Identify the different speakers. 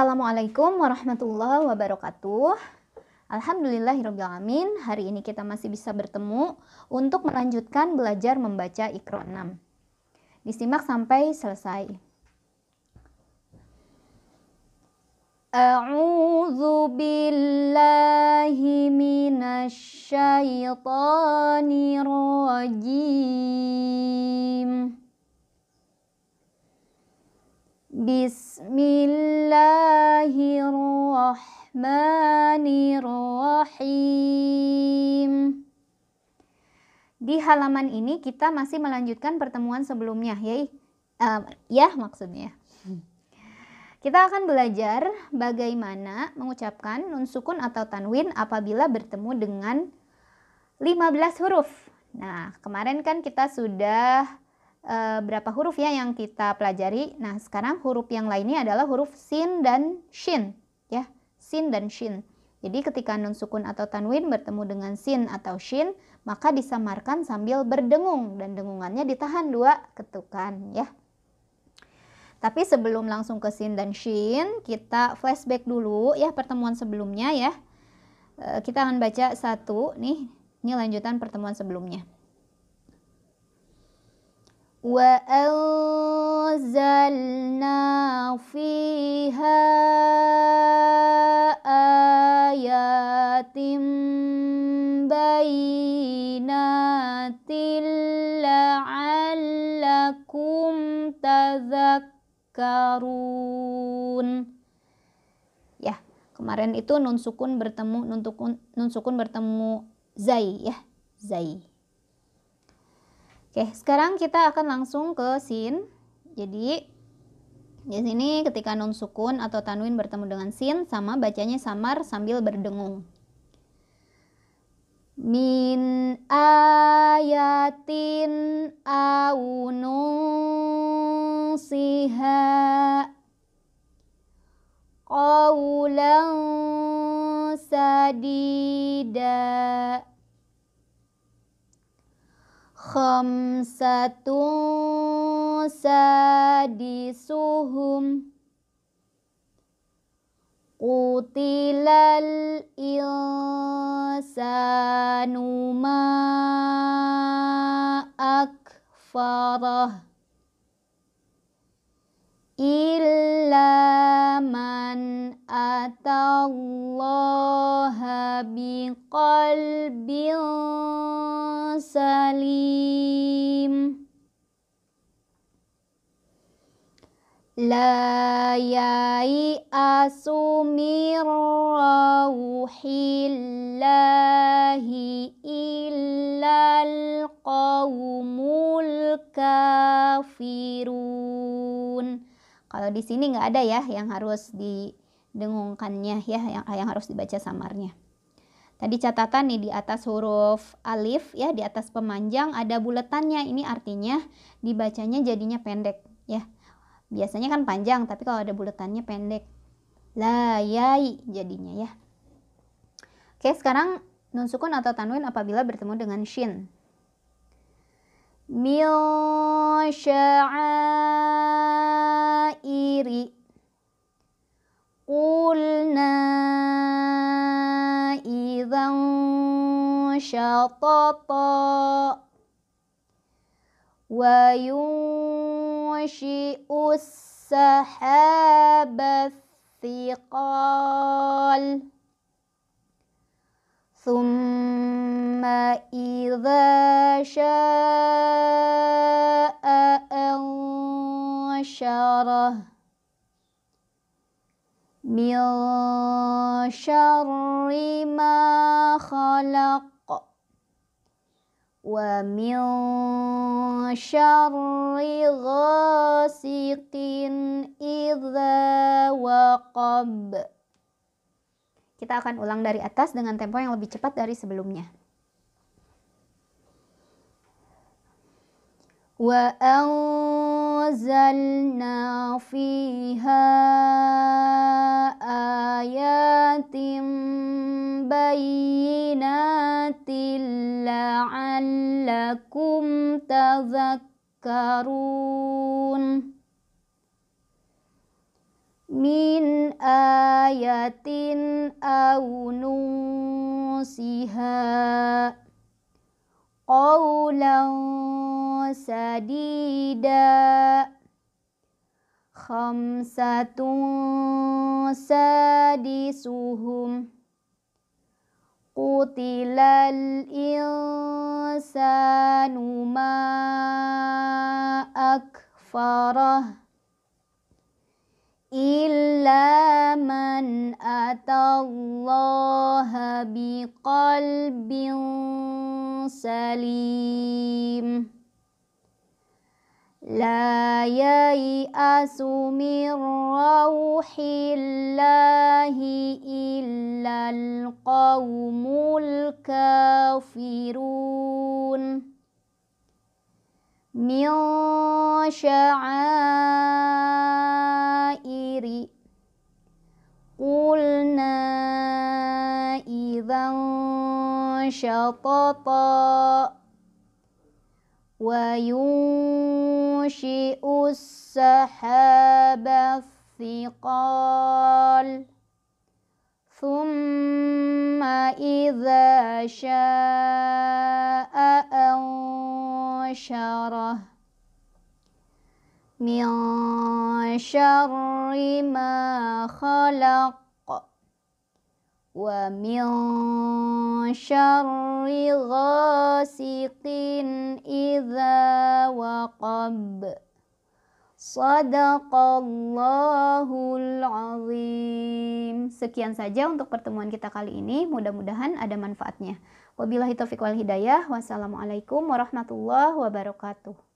Speaker 1: Assalamualaikum warahmatullahi wabarakatuh. Alhamdulillahirobbilalamin. Hari ini kita masih bisa bertemu untuk melanjutkan belajar membaca ikro 6. Disimak sampai selesai. A'udzu billahi minasy Bismillahirrahmanirrahim. Di halaman ini kita masih melanjutkan pertemuan sebelumnya, ya, uh, ya maksudnya. Kita akan belajar bagaimana mengucapkan nun sukun atau tanwin apabila bertemu dengan 15 huruf. Nah, kemarin kan kita sudah e, berapa huruf ya yang kita pelajari. Nah, sekarang huruf yang lainnya adalah huruf sin dan shin, ya. Sin dan shin. Jadi ketika nun sukun atau tanwin bertemu dengan sin atau shin, maka disamarkan sambil berdengung dan dengungannya ditahan dua ketukan, ya. Tapi sebelum langsung ke sin dan shin, kita flashback dulu ya pertemuan sebelumnya ya. Eh, kita akan baca satu nih, ini lanjutan pertemuan sebelumnya. وأنزلنا فيها آيات بينات لعلكم تذكرون ya kemarin itu nun sukun bertemu nun, sukun nun sukun bertemu zai ya zai Oke, sekarang kita akan langsung ke sin. Jadi, di sini ketika nun sukun atau tanwin bertemu dengan sin, sama bacanya samar sambil berdengung. Min ayatin aunun siha qaulan sadida خمسة سادسهم قتل الإنسان ما أكفره La yai asumir rauhillahi illal qawmul kafirun. Kalau di sini nggak ada ya yang harus didengungkannya ya yang yang harus dibaca samarnya. Tadi catatan nih di atas huruf alif ya di atas pemanjang ada buletannya ini artinya dibacanya jadinya pendek ya. Biasanya kan panjang, tapi kalau ada buletannya pendek. Layai jadinya ya. Oke, sekarang nun sukun atau tanwin apabila bertemu dengan shin. Min sya'airi Qulna idhan syatata Wa yun ينشئ السحاب الثقال ثم إذا شاء أنشره من شر ما خلق وَمِنْ شَرِّ غَاسِقٍ إِذَا وقب Kita akan ulang dari atas dengan tempo yang lebih cepat dari sebelumnya. وأنزلنا فِيهَا آيَاتٍ بينات لعلكم تذكرون من آية أو ننسها قولا سديدا خمسة سادسهم قتل الإنسان ما أكفره إلا من أتى الله بقلب سليم لا ييأس من روح الله إلا القوم الكافرون من شعائر قلنا إذا شططا وينشئ السحاب الثقال ثم إذا شاء أنشره من شر ما خلق ومن شر غاسق إذا وقب Sadaqallahul azim. Sekian saja untuk pertemuan kita kali ini. Mudah-mudahan ada manfaatnya. Wabillahi taufiq wal hidayah. Wassalamualaikum warahmatullahi wabarakatuh.